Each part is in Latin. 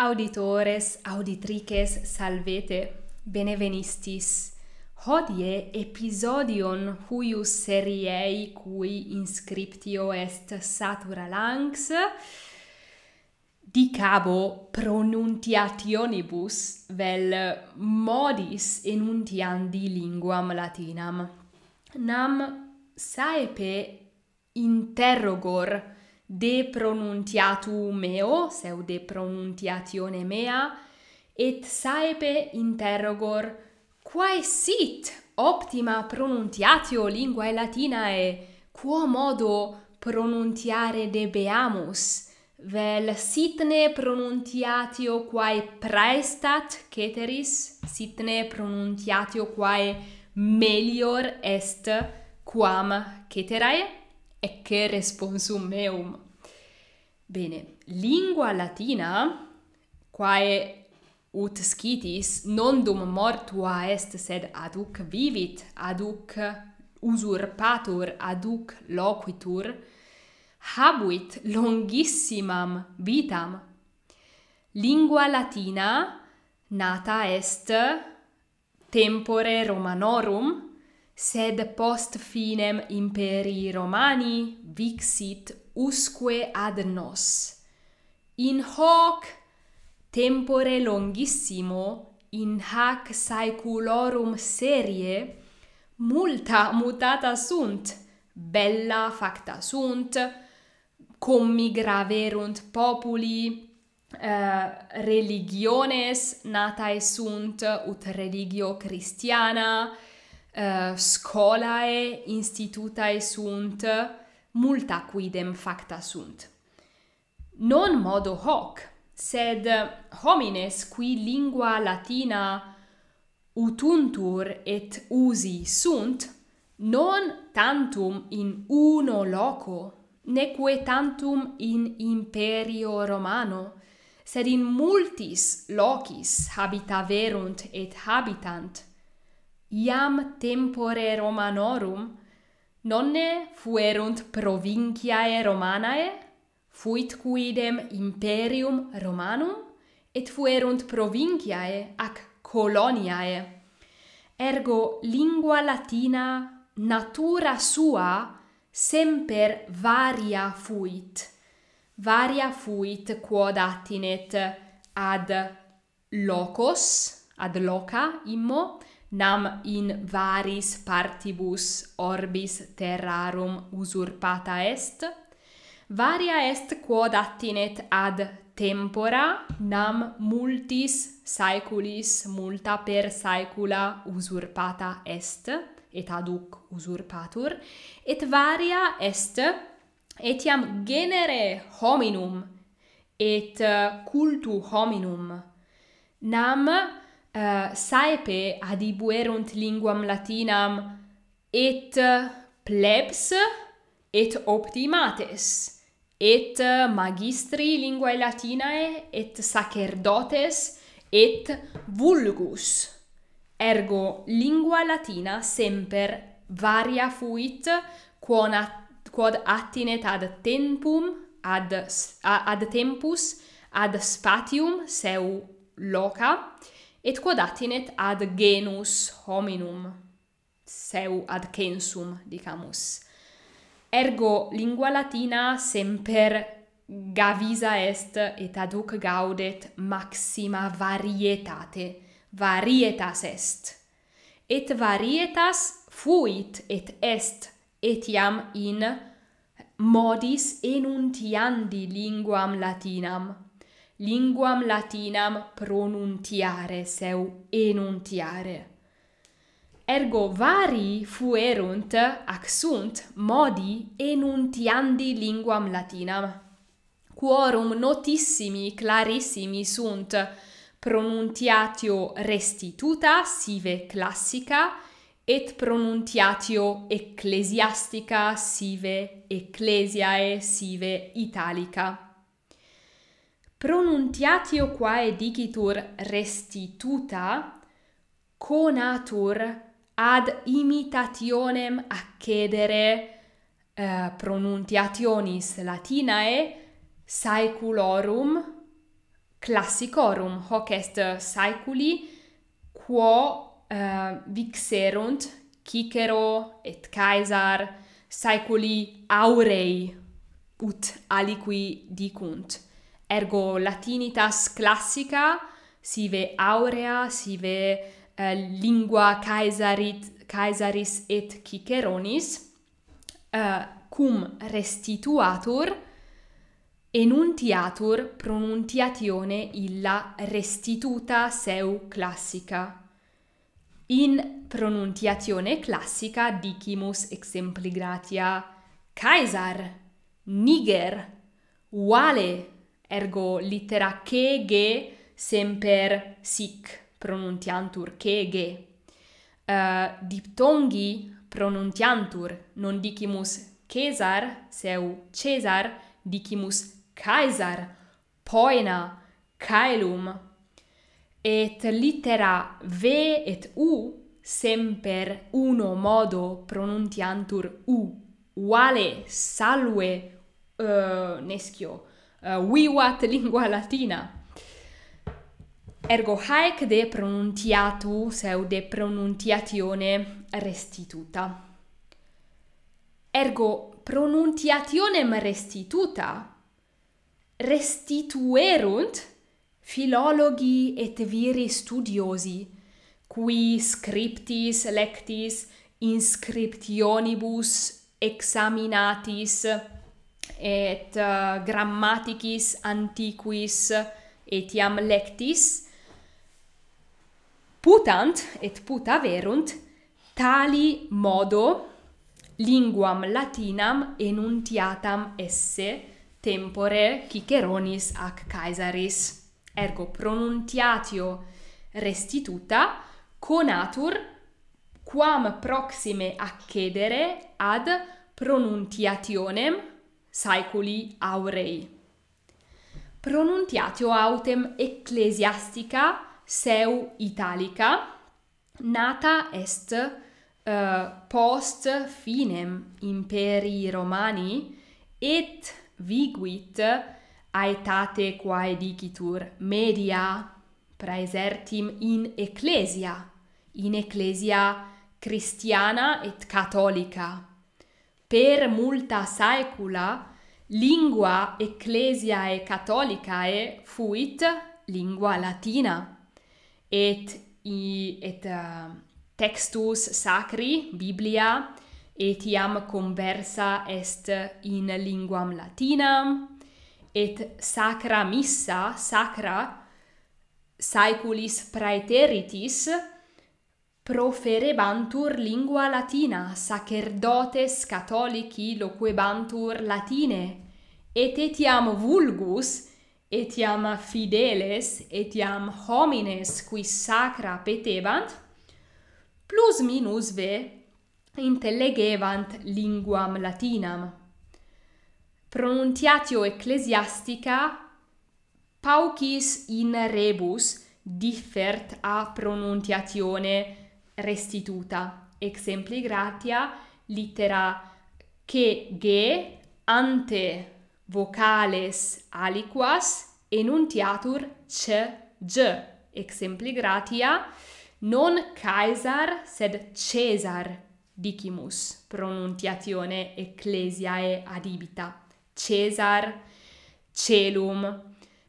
Auditores, auditrices, salvete, benevenistis. Hodie episodion huius seriei cui inscriptio est satura lanx, dicabo pronuntiationibus vel modis enuntiandi linguam latinam. Nam saepe interrogor, de pronuntiatu meo, seu de pronuntiatione mea, et saepe interrogor, quae sit optima pronuntiatio linguae latinae, quo modo pronuntiare debeamus? Vel sitne pronuntiatio quae praestat ceteris, sitne pronuntiatio quae melior est quam ceterae? e che responsum meum. Bene, lingua latina quae ut scitis non dum mortua est sed aduc vivit, aduc usurpatur, aduc loquitur, habuit longissimam vitam. Lingua latina nata est tempore romanorum, sed post finem imperii Romani vixit usque ad nos. In hoc tempore longissimo, in hac saeculorum serie, multa mutata sunt, bella facta sunt, commi graverunt populi, eh, religiones natae sunt ut religio christiana Eh, scolae institutae sunt multa quidem facta sunt non modo hoc sed homines qui lingua latina utuntur et usi sunt non tantum in uno loco neque tantum in imperio romano sed in multis locis habitaverunt et habitant iam tempore romanorum nonne fuerunt provinciae romanae fuit quidem imperium romanum et fuerunt provinciae ac coloniae ergo lingua latina natura sua semper varia fuit varia fuit quod attinet ad locos ad loca immo nam in varis partibus orbis terrarum usurpata est varia est quod attinet ad tempora nam multis saeculis multa per saecula usurpata est et aduc usurpatur et varia est etiam genere hominum et eh, cultu hominum nam Eh, saepe adibuerunt linguam latinam et plebs et optimates et magistri linguae latinae et sacerdotes et vulgus ergo lingua latina semper varia fuit quod quod attinet ad tempum ad ad tempus ad spatium seu loca et quod attinet ad genus hominum seu ad censum dicamus ergo lingua latina semper gavisa est et ad hoc gaudet maxima varietate varietas est et varietas fuit et est etiam in modis enuntiandi linguam latinam linguam latinam pronuntiare seu enuntiare ergo vari fuerunt ac sunt modi enuntiandi linguam latinam quorum notissimi clarissimi sunt pronuntiatio restituta sive classica et pronuntiatio ecclesiastica sive ecclesiae sive italica pronuntiatio quae dicitur restituta conatur ad imitationem accedere uh, pronuntiationis latinae saeculorum classicorum hoc est saeculi quo uh, vixerunt Cicero et Caesar saeculi aurei ut aliqui dicunt ergo latinitas classica sive aurea sive uh, lingua caesarit caesaris et ciceronis uh, cum restituatur enuntiatur pronuntiatione illa restituta seu classica in pronuntiatione classica dicimus exempli gratia caesar niger vale ergo litera kege semper sic pronuntiantur kege. Uh, diptongi pronuntiantur, non dicimus Caesar, seu Caesar, dicimus Caesar, poena, caelum. Et litera V et U semper uno modo pronuntiantur U. Uale, salue, uh, eh, nescio, uh, uh, eh, vivat lingua latina. Ergo haec de pronuntiatu, seu de pronuntiatione restituta. Ergo pronuntiationem restituta restituerunt philologi et viri studiosi qui scriptis lectis inscriptionibus examinatis et uh, grammaticis antiquis etiam lectis putant et puta verunt tali modo linguam latinam enuntiatam esse tempore Ciceronis ac Caesaris ergo pronuntiatio restituta conatur quam proxime accedere ad pronuntiationem saeculi aurei. Pronuntiatio autem ecclesiastica seu italica nata est uh, post finem imperii romani et viguit aetate quae dicitur media praesertim in ecclesia, in ecclesia cristiana et catholica per multa saecula lingua ecclesiae catholicae fuit lingua latina et i et uh, textus sacri biblia etiam conversa est in linguam latinam et sacra missa sacra saeculis praeteritis proferebantur lingua latina sacerdotes catholici loquebantur latine et etiam vulgus etiam fideles etiam homines qui sacra petebant plus minus ve intellegebant linguam latinam pronuntiatio ecclesiastica paucis in rebus differt a pronuntiatione restituta. Exempli gratia litera che g ante vocales aliquas enuntiatur c g. Exempli gratia non caesar sed cesar dicimus pronuntiatione ecclesiae adibita cesar celum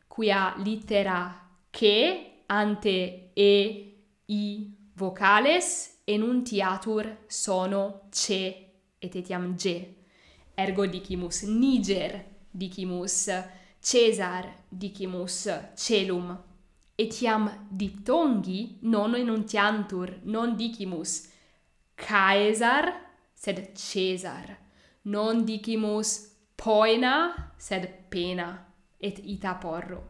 quia litera che ante e i vocales enuntiatur sono C et etiam G. Ergo dicimus Niger, dicimus Cesar, dicimus Celum. Etiam diptongi non enuntiantur, non dicimus Caesar, sed Cesar. Non dicimus poena, sed pena, et ita porro.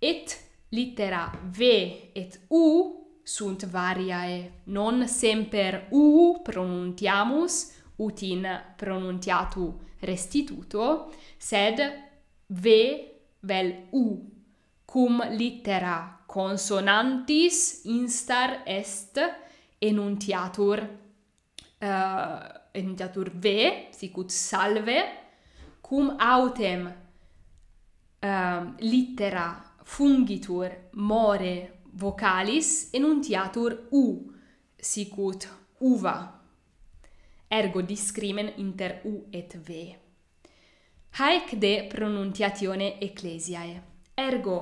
Et littera V et U sunt variae non semper u pronuntiamus ut in pronuntiatu restituto sed v vel u cum littera consonantis instar est enuntiatur uh, enuntiatur v sic ut salve cum autem uh, eh, littera fungitur more vocalis enuntiatur u sicut uva ergo discrimen inter u et v haec de pronuntiatione ecclesiae ergo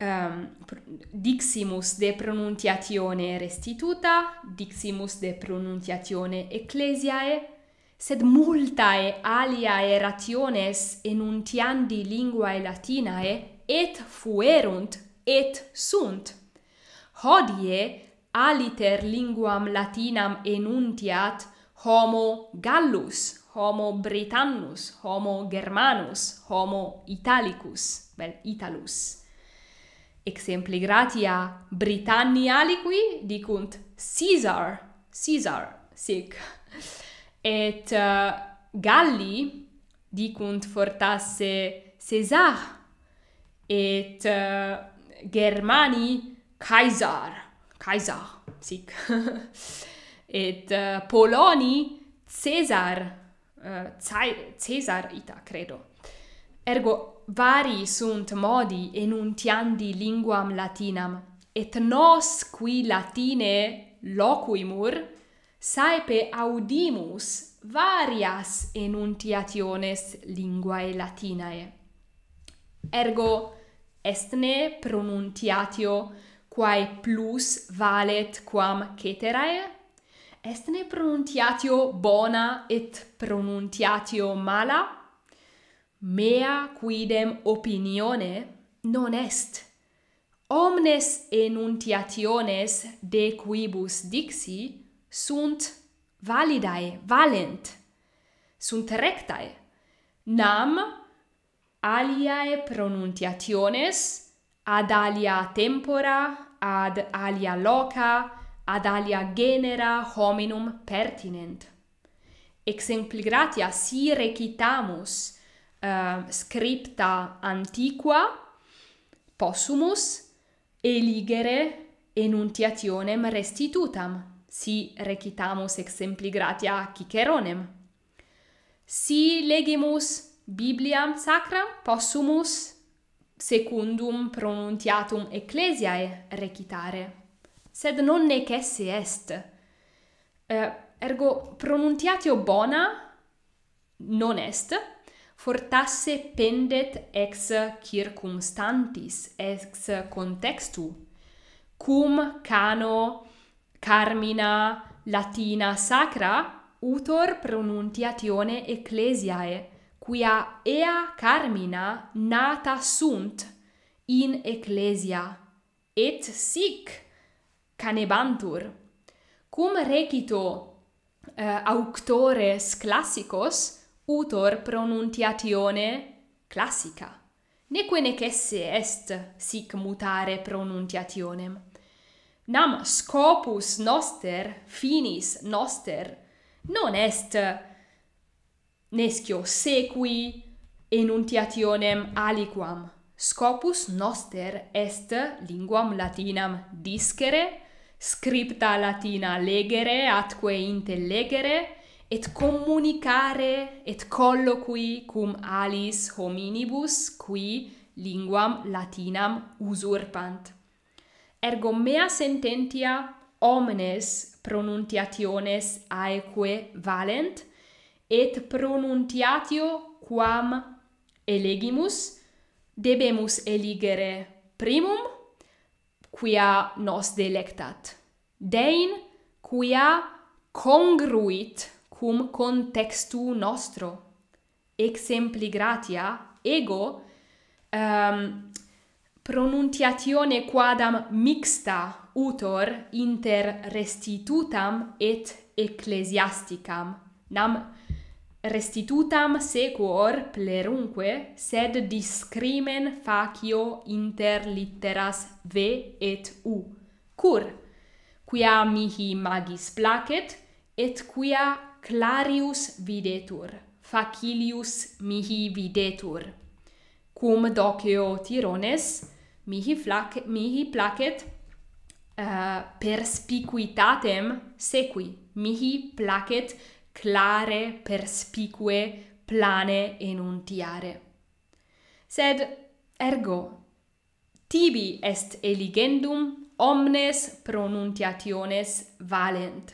um, diximus de pronuntiatione restituta diximus de pronuntiatione ecclesiae sed multae alia erationes enuntiandi linguae latinae et fuerunt Et sunt. Hodie aliter linguam Latinam enuntiat homo Gallus, homo Britannus, homo Germanus, homo Italicus, vel Italus. Exempli gratia Britannialiqui dicunt Caesar, Caesar sic. Et uh, Galli dicunt fortasse Caesar et uh, Germani Caesar, Caesar, sic. Et uh, Poloni Caesar, uh, eh, Caesar ita credo. Ergo vari sunt modi enuntiandi linguam Latinam. Et nos qui Latine loquimur saepe audimus varias enuntiationes linguae Latinae. Ergo estne pronuntiatio quae plus valet quam ceterae? Estne pronuntiatio bona et pronuntiatio mala? Mea quidem opinione non est. Omnes enuntiationes de quibus dixi sunt validae, valent, sunt rectae. Nam aliae pronuntiationes ad alia tempora ad alia loca ad alia genera hominum pertinent exempli gratia si recitamus uh, scripta antiqua possumus eligere enuntiationem restitutam si recitamus exempli gratia ciceronem si legimus Bibliam sacram possumus secundum pronuntiatum ecclesiae recitare sed non nec esse est uh, ergo pronuntiatio bona non est fortasse pendet ex circumstantis ex contextu cum cano carmina latina sacra utor pronuntiatione ecclesiae Quia ea carmina nata sunt in ecclesia, et sic canebantur. Cum recito eh, auctores classicos, utor pronuntiatione classica. Neque necessae est sic mutare pronuntiationem. Nam scopus noster, finis noster, non est nescio sequi enuntiationem aliquam. Scopus noster est linguam latinam discere, scripta latina legere atque intellegere, et communicare et colloqui cum alis hominibus qui linguam latinam usurpant. Ergo mea sententia omnes pronuntiationes aeque valent – et pronuntiatio quam elegimus debemus eligere primum quia nos delectat dein quia congruit cum contextu nostro exempli gratia ego um, pronuntiatione quadam mixta utor inter restitutam et ecclesiasticam nam restitutam sequor plerunque sed discrimen facio inter litteras v et u cur quia mihi magis placet et quia clarius videtur facilius mihi videtur cum doceo tirones mihi flac mihi placet uh, eh, perspicuitatem sequi mihi placet clare, perspicue, plane enuntiare. Sed ergo, tibi est eligendum omnes pronuntiationes valent.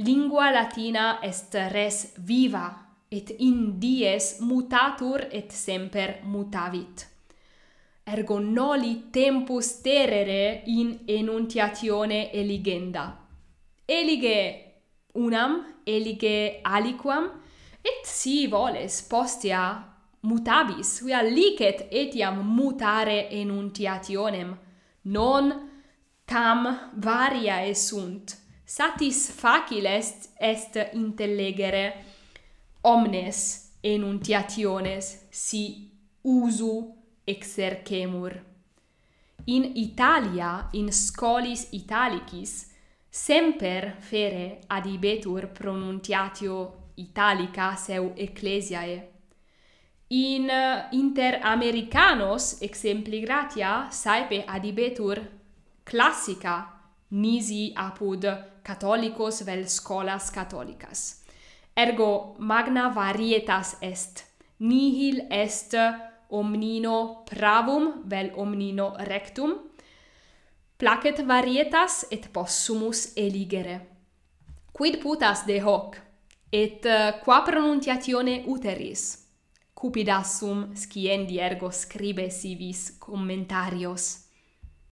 Lingua latina est res viva, et in dies mutatur et semper mutavit. Ergo noli tempus terere in enuntiatione eligenda. Elige unam elige aliquam et si voles postea mutabis quia licet etiam mutare enuntiationem non tam varia esunt satis facile est, est intellegere omnes enuntiationes si usu exercemur in italia in scholis italicis semper fere ad ibetur pronuntiatio italica seu ecclesiae in eh, inter americanos exempli gratia saepe ad ibetur classica nisi apud catholicos vel scholas catholicas ergo magna varietas est nihil est omnino pravum vel omnino rectum placet varietas et possumus eligere. Quid putas de hoc? Et eh, qua pronuntiatione uteris? Cupidassum sciendi ergo scribe sivis commentarios.